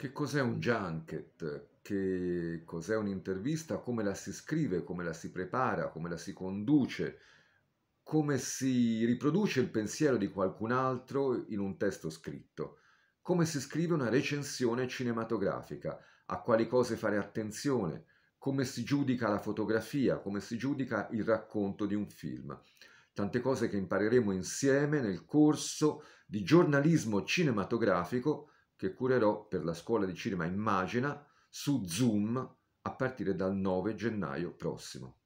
Che cos'è un junket? Che cos'è un'intervista? Come la si scrive? Come la si prepara? Come la si conduce? Come si riproduce il pensiero di qualcun altro in un testo scritto? Come si scrive una recensione cinematografica? A quali cose fare attenzione? Come si giudica la fotografia? Come si giudica il racconto di un film? tante cose che impareremo insieme nel corso di giornalismo cinematografico che curerò per la scuola di cinema Immagina su Zoom a partire dal 9 gennaio prossimo.